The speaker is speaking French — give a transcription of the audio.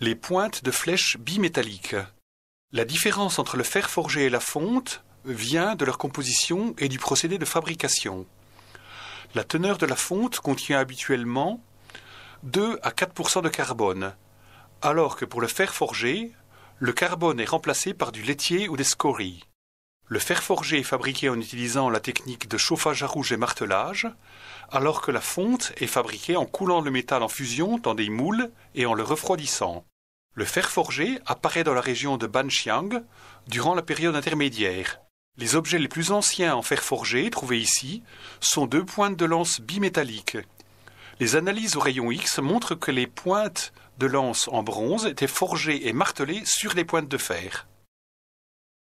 les pointes de flèches bimétalliques. La différence entre le fer forgé et la fonte vient de leur composition et du procédé de fabrication. La teneur de la fonte contient habituellement 2 à 4 de carbone, alors que pour le fer forgé, le carbone est remplacé par du laitier ou des scories. Le fer forgé est fabriqué en utilisant la technique de chauffage à rouge et martelage, alors que la fonte est fabriquée en coulant le métal en fusion dans des moules et en le refroidissant. Le fer forgé apparaît dans la région de Banxiang durant la période intermédiaire. Les objets les plus anciens en fer forgé trouvés ici sont deux pointes de lance bimétalliques. Les analyses au rayon X montrent que les pointes de lance en bronze étaient forgées et martelées sur les pointes de fer.